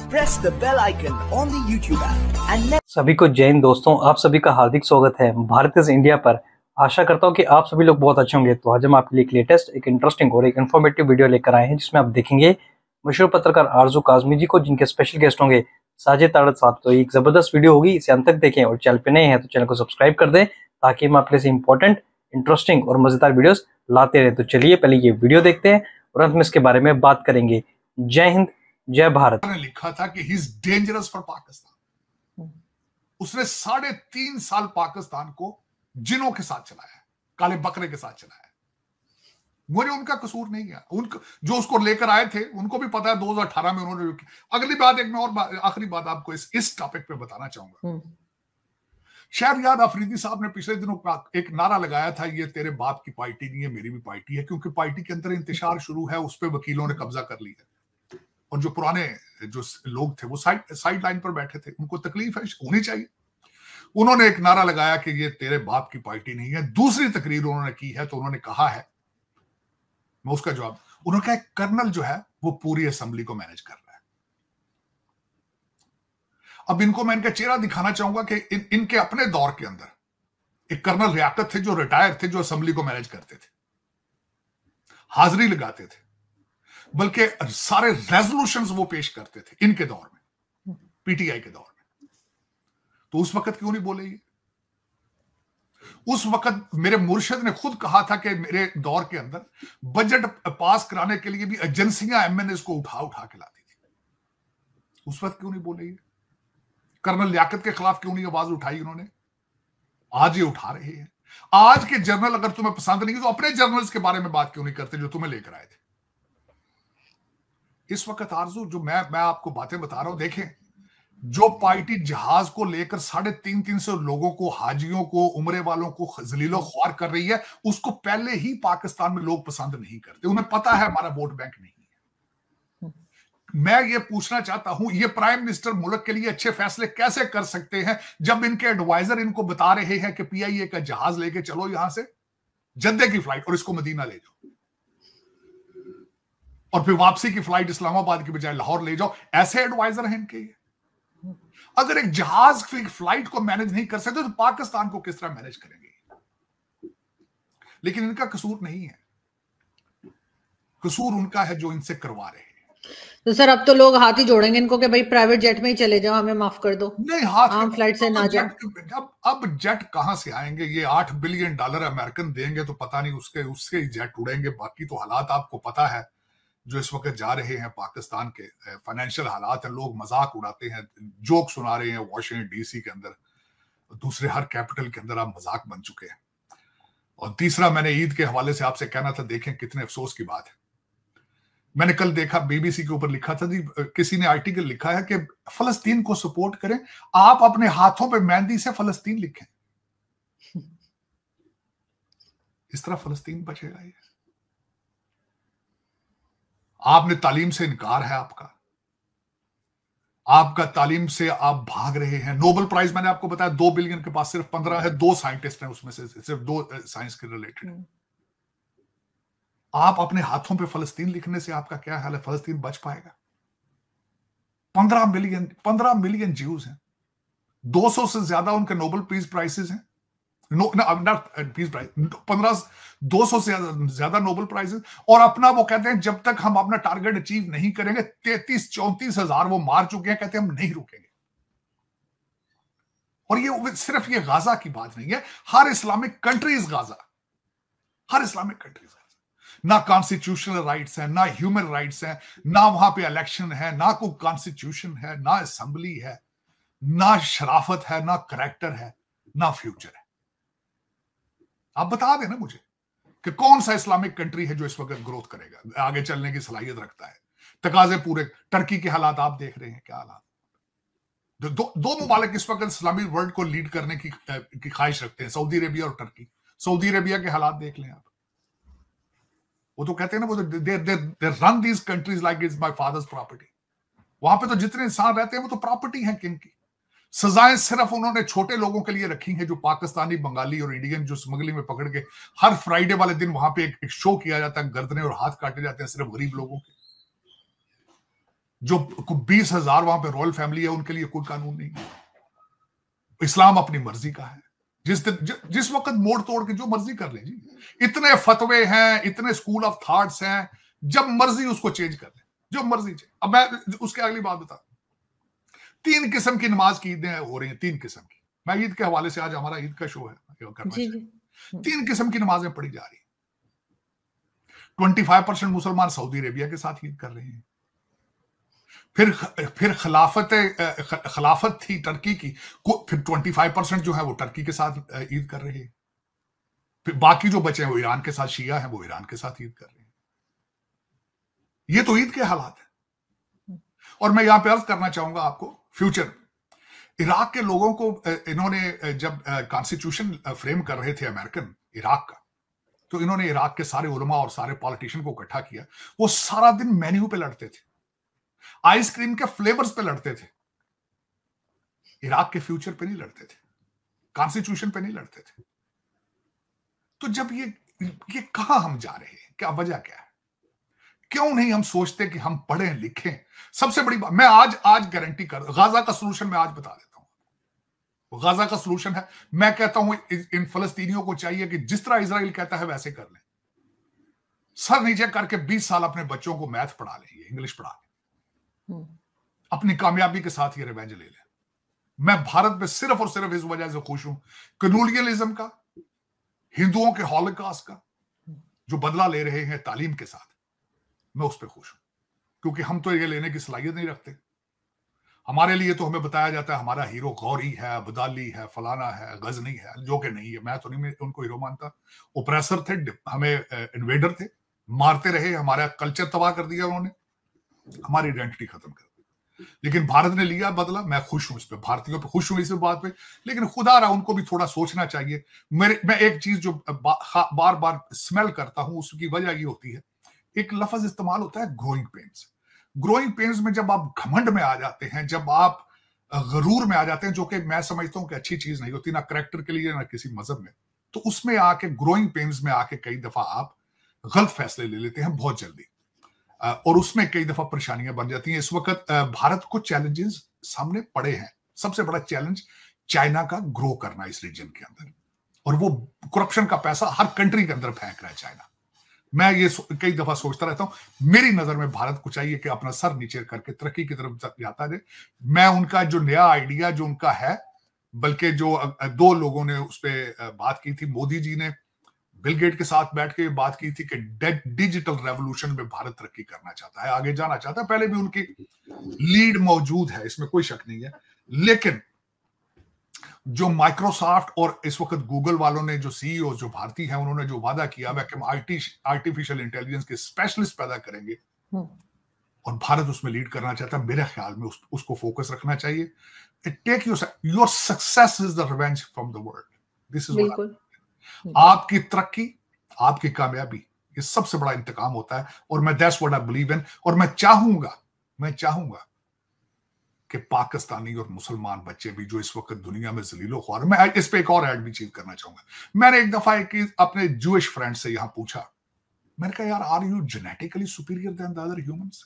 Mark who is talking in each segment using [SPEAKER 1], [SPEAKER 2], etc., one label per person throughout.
[SPEAKER 1] Press the bell icon on the YouTube and सभी को जैन दोस्तों आप सभी का हार्दिक स्वागत है भारत इज इंडिया पर आशा करता हूँ कि आप सभी लोग बहुत अच्छे होंगे तो आज हम आपके लिए एक लेटेस्ट एक इंटरेस्टिंग और एक इन्फॉर्मेटिव वीडियो लेकर आए हैं जिसमें आप देखेंगे मशहूर पत्रकार आरजू काजमी जी को जिनके स्पेशल गेस्ट होंगे साजे ताड़त साहब तो एक जबरदस्त वीडियो होगी इसे अंत तक देखें और चैनल पे नए हैं तो चैनल को सब्सक्राइब कर दें ताकि हम आपके लिए इंपॉर्टेंट इंटरेस्टिंग और मजेदार वीडियोस लाते रहे तो चलिए पहले ये वीडियो देखते हैं और अंत में इसके बारे में बात करेंगे जय हिंद जय भारत ने लिखा था कि he is dangerous for Pakistan उसने साढ़े तीन साल पाकिस्तान को जिनों के साथ चलाया काले बकरे के साथ चलाया मुझे उनका कसूर नहीं है उनको जो उसको लेकर आए थे उनको भी पता है 2018 में उन्होंने अगली बात एक मैं और आखिरी बात आपको इस इस टॉपिक पे बताना चाहूंगा हम्म। याद अफरीदी साहब ने पिछले दिनों एक नारा लगाया था ये तेरे बाप की पार्टी नहीं है मेरी भी पार्टी है क्योंकि पार्टी के अंदर इंतजार शुरू है उस पर वकीलों ने कब्जा कर लिया है और जो पुराने जो लोग थे वो साइड साइड लाइन पर बैठे थे उनको तकलीफ है होनी चाहिए उन्होंने एक नारा लगाया कि ये तेरे बाप की पार्टी नहीं है दूसरी तकरीर उन्होंने की है तो उन्होंने कहा है मैं उसका जवाब उन्होंने कहा कर्नल जो है वो पूरी असेंबली को मैनेज कर रहा है अब इनको मैं इनका चेहरा दिखाना चाहूंगा कि इन, इनके अपने दौर के अंदर एक कर्नल रियाकत थे जो रिटायर थे जो असेंबली को मैनेज करते थे हाजिरी लगाते थे बल्कि सारे रेजोल्यूशन वो पेश करते थे इनके दौर में पीटीआई के दौर में तो उस वक्त क्यों नहीं बोले ये उस वक्त मेरे मुर्शद ने खुद कहा था कि मेरे दौर के अंदर बजट पास कराने के लिए भी एजेंसियां एमएनएस को उठा उठा के लाती थी उस वक्त क्यों नहीं बोले ये कर्नल लियाकत के खिलाफ क्यों नहीं आवाज उठाई उन्होंने आज ये उठा रहे हैं आज के जर्नल अगर तुम्हें पसंद नहीं तो अपने जर्नल्स के बारे में बात क्यों नहीं करते जो तुम्हें लेकर आए थे इस वक्त आरजू जो मैं मैं आपको बातें बता रहा हूं देखें जो पार्टी जहाज को लेकर साढ़े तीन तीन सौ लोगों को हाजियों को उमरे वालों को जलीलो ख्वार कर रही है उसको पहले ही पाकिस्तान में लोग पसंद नहीं करते उन्हें पता है हमारा वोट बैंक नहीं मैं ये पूछना चाहता हूं ये प्राइम मिनिस्टर मुल्क के लिए अच्छे फैसले कैसे कर सकते हैं जब इनके एडवाइजर इनको बता रहे हैं कि पीआईए का जहाज लेके चलो यहां से जद्दे की फ्लाइट और इसको मदीना ले जाओ और फिर वापसी की फ्लाइट इस्लामाबाद की बजाय लाहौर ले जाओ ऐसे एडवाइजर हैं इनके अगर एक जहाज की फ्लाइट को मैनेज नहीं कर सकते तो पाकिस्तान को किस तरह मैनेज करेंगे लेकिन इनका कसूर नहीं है कसूर उनका है जो इनसे करवा रहे हैं तो सर अब तो लोग हाथ ही जोड़ेंगे इनको कि भाई प्राइवेट जेट में ही चले जाओ हमें माफ कर दो नहीं हाथ आम फ्लाइट से ना जाओ अब अब जेट कहां से आएंगे ये आठ बिलियन डॉलर अमेरिकन देंगे तो पता नहीं उसके उसके ही जेट उड़ेंगे बाकी तो हालात आपको पता है जो इस वक्त जा रहे हैं पाकिस्तान के फाइनेंशियल हालात हैं लोग मजाक उड़ाते हैं जोक सुना रहे हैं वॉशिंगटन डीसी के अंदर दूसरे हर कैपिटल के अंदर आप मजाक बन चुके हैं और तीसरा मैंने ईद के हवाले से आपसे कहना था देखें कितने अफसोस की बात है मैंने कल देखा बीबीसी के ऊपर लिखा था जी किसी ने आर्टिकल लिखा है कि फलस्तीन को सपोर्ट करें आप अपने हाथों पे मेहंदी से फलस्तीन लिखें इस तरह फलस्तीन बचेगा ये आपने तालीम से इनकार है आपका आपका तालीम से आप भाग रहे हैं नोबल प्राइज मैंने आपको बताया दो बिलियन के पास सिर्फ पंद्रह है दो साइंटिस्ट हैं उसमें से सिर्फ दो साइंस के रिलेटेड आप अपने हाथों पे फलस्तीन लिखने से आपका क्या हाल है फलस्तीन बच पाएगा पंद्रह मिलियन पंद्रह मिलियन ज्यूज हैं सौ से ज्यादा उनके नोबल पीस प्राइसेस हैं नो प्राइज पंद्रह दो सौ से ज्यादा नोबल प्राइजेस और अपना वो कहते हैं जब तक हम अपना टारगेट अचीव नहीं करेंगे तैतीस चौंतीस हजार वो मार चुके हैं कहते हैं हम नहीं रुकेंगे और ये सिर्फ ये गाजा की बात नहीं है हर इस्लामिक कंट्रीज गाजा हर इस्लामिक कंट्रीज ना कॉन्स्टिट्यूशनल राइट्स हैं ना ह्यूमन राइट्स हैं ना वहां पे इलेक्शन है ना कोई कॉन्स्टिट्यूशन है ना असेंबली है ना शराफत है ना करेक्टर है ना फ्यूचर है आप बता देना मुझे कि कौन सा इस्लामिक कंट्री है जो इस वक्त ग्रोथ करेगा आगे चलने की सलाहियत रखता है तकाजे पूरे टर्की के हालात आप देख रहे हैं क्या हालात दो दो ममालिक इस वक्त इस्लामी वर्ल्ड को लीड करने की की ख्वाहिश रखते हैं सऊदी अरेबिया और टर्की सऊदी अरेबिया के हालात देख लें आप वो तो कहते हैं ना वो they they they run these countries like is my father's property वहां पे तो जितने इंसान रहते हैं वो तो प्रॉपर्टी है किन की सजाएं सिर्फ उन्होंने छोटे लोगों के लिए रखी हैं जो पाकिस्तानी बंगाली और इंडियन जो स्मगलिंग में पकड़ के हर फ्राइडे वाले दिन वहां पे एक, एक शो किया जाता है गर्दने और हाथ काटे जाते हैं सिर्फ गरीब लोगों के जो बीस हजार वहां पे रॉयल फैमिली है उनके लिए कोई कानून नहीं है इस्लाम अपनी मर्जी का है जिस दिन ज, जिस वक्त मोड़ तोड़ के जो मर्जी कर ले जी इतने फतवे हैं इतने स्कूल ऑफ थॉट्स हैं जब मर्जी उसको चेंज कर ले जो मर्जी चेंज अब मैं उसके अगली बात बता तीन किस्म की नमाज की ईदें हो रही हैं तीन किस्म की मैं ईद के हवाले से आज हमारा ईद का शो है तीन किस्म की नमाजें पढ़ी जा रही ट्वेंटी फाइव परसेंट मुसलमान सऊदी अरेबिया के साथ ईद कर रहे हैं फिर फिर खिलाफत खिलाफत थी टर्की की फिर ट्वेंटी फाइव परसेंट जो है वो टर्की के साथ ईद कर रहे हैं फिर बाकी जो बचे हैं वो ईरान के साथ शिया है वो ईरान के साथ ईद कर रहे हैं ये तो ईद के हालात है और मैं यहां पे अर्ज करना चाहूंगा आपको फ्यूचर इराक के लोगों को इन्होंने जब कॉन्स्टिट्यूशन फ्रेम कर रहे थे अमेरिकन इराक का तो इन्होंने इराक के सारे उलमा और सारे पॉलिटिशियन को इकट्ठा किया वो सारा दिन मेन्यू पे लड़ते थे आइसक्रीम के फ्लेवर्स पे लड़ते थे इराक के फ्यूचर पे नहीं लड़ते थे कॉन्स्टिट्यूशन पे नहीं लड़ते थे तो जब ये ये कहा हम जा रहे हैं क्या वजह क्या है क्यों नहीं हम सोचते कि हम पढ़ें लिखें सबसे बड़ी बात मैं आज आज गारंटी कर गाजा का सोल्यूशन मैं आज बता देता हूं गाजा का सोल्यूशन है मैं कहता हूं इन फलस्तीनियों को चाहिए कि जिस तरह इसराइल कहता है वैसे कर लें सर नीचे करके 20 साल अपने बच्चों को मैथ पढ़ा लें इंग्लिश पढ़ा लें हम्म। अपनी कामयाबी के साथ ये रिवेंज ले लें मैं भारत में सिर्फ और सिर्फ इस वजह से खुश हूं कनूलियलिज्म का हिंदुओं के हॉलोकास्ट का जो बदला ले रहे हैं तालीम के साथ मैं उस पर खुश हूं क्योंकि हम तो ये लेने की सलाहियत नहीं रखते हमारे लिए तो हमें बताया जाता है हमारा हीरो गौरी है अबदाली है फलाना है गजनी है जो कि नहीं है मैं तो नहीं उनको हीरो मानता ओप्रेसर थे हमें इन्वेडर थे मारते रहे हमारा कल्चर तबाह कर दिया उन्होंने हमारी आइडेंटिटी खत्म कर दी लेकिन भारत ने लिया बदला मैं खुश हूं इस पर भारतीयों पर खुश हूं इस बात पे लेकिन खुदा रहा उनको भी थोड़ा सोचना चाहिए मेरे मैं एक चीज जो बा, बार बार स्मेल करता हूं उसकी वजह ये होती है एक लफज इस्तेमाल होता है ग्रोइंग पेंस ग्रोइंग पेंस में जब आप घमंड में आ जाते हैं जब आप गरूर में आ जाते हैं जो कि मैं समझता हूं कि अच्छी चीज नहीं होती ना करेक्टर के लिए ना किसी मजहब में तो उसमें आके ग्रोइंग पेंस में आके कई दफा आप गलत फैसले ले लेते हैं बहुत जल्दी और उसमें कई दफा परेशानियां बन जाती हैं इस वक्त भारत को चैलेंजेस सामने पड़े हैं सबसे बड़ा चैलेंज चाइना का ग्रो करना इस रीजन के अंदर और वो करप्शन का पैसा हर कंट्री के अंदर फेंक रहा है चाइना मैं ये कई दफा सोचता रहता हूं मेरी नजर में भारत को चाहिए कि अपना सर नीचे करके तरक्की की तरफ जाता रहे मैं उनका जो नया आइडिया जो उनका है बल्कि जो दो लोगों ने उस पर बात की थी मोदी जी ने बिल गेट के साथ बैठ के बात की थी कि डिजिटल रेवोल्यूशन में भारत तरक्की करना चाहता है आगे जाना चाहता है पहले भी उनकी लीड मौजूद है इसमें कोई शक नहीं है लेकिन जो माइक्रोसॉफ्ट और इस वक्त गूगल वालों ने जो सीईओ e जो भारतीय है उन्होंने जो वादा किया वह कि हम आर्टिफिशियल इंटेलिजेंस के स्पेशलिस्ट पैदा करेंगे हम्म। और भारत उसमें लीड करना चाहता है मेरे ख्याल में उस, उसको फोकस रखना चाहिए it take your your success is the revenge from the world this is आपकी तरक्की आपकी कामयाबी ये सबसे बड़ा इंतकाम होता है और मैं that's what I believe in और मैं चाहूंगा मैं चाहूंगा कि पाकिस्तानी और मुसलमान बच्चे भी जो इस वक्त दुनिया में जलीलो ख्वार मैं इस पर एक और एड भी चीज करना चाहूंगा मैंने एक दफा एक अपने जूश फ्रेंड से यहां पूछा मैंने कहा यार are you genetically superior than the other humans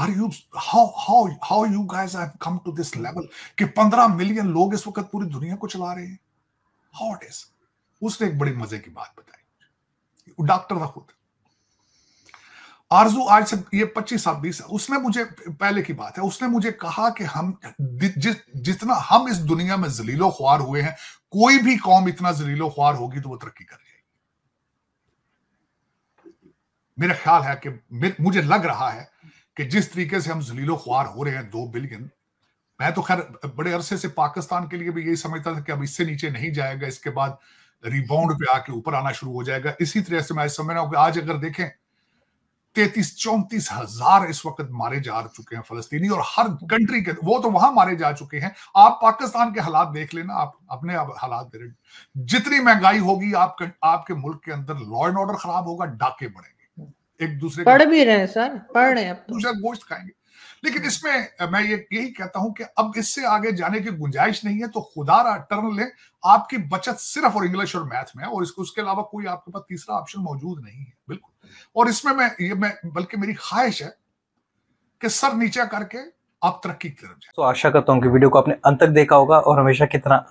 [SPEAKER 1] are you how how how you guys have come to this level कि पंद्रह मिलियन लोग इस वक्त पूरी दुनिया को चला रहे हैं हाउ इट इज उसने एक बड़ी मजे की बात बताई डॉक्टर था खुद आरजू आज से ये पच्चीस साल है उसने मुझे पहले की बात है उसने मुझे कहा कि हम जिस जितना हम इस दुनिया में जलीलो ख्वार हुए हैं कोई भी कौम इतना जलीलो ख्वार होगी तो वो तरक्की कर जाएगी मेरा ख्याल है कि मुझे लग रहा है कि जिस तरीके से हम जलीलो ख्वार हो रहे हैं दो बिलियन मैं तो खैर बड़े अरसे से पाकिस्तान के लिए भी यही समझता था कि अब इससे नीचे नहीं जाएगा इसके बाद रिबाउंड पे आके ऊपर आना शुरू हो जाएगा इसी तरह से मैं समझ रहा हूँ कि आज अगर देखें तैतीस चौंतीस हजार इस वक्त मारे जा चुके हैं फलस्तीनी और हर कंट्री के वो तो वहां मारे जा चुके हैं आप पाकिस्तान के हालात देख लेना आप अपने आप हालात दे जितनी महंगाई होगी आप आपके मुल्क के अंदर लॉ एंड ऑर्डर खराब होगा डाके बढ़ेंगे एक दूसरे पढ़ भी रहे हैं सर पढ़ रहे हैं दूसरा गोश्त खाएंगे लेकिन हम्म। इसमें मैं ये यही कहता हूं कि अब इससे आगे जाने की गुंजाइश नहीं है तो खुदा टर्न ले आपकी बचत सिर्फ और इंग्लिश और मैथ में और इसको उसके अलावा कोई आपके पास तीसरा ऑप्शन मौजूद नहीं है बिल्कुल और इसमें मैं ये मैं बल्कि मेरी ख्वाहिश है कि सर नीचा करके आप तरक्की की तरफ जाए तो आशा करता हूँ कि वीडियो को आपने अंत तक देखा होगा और हमेशा कितना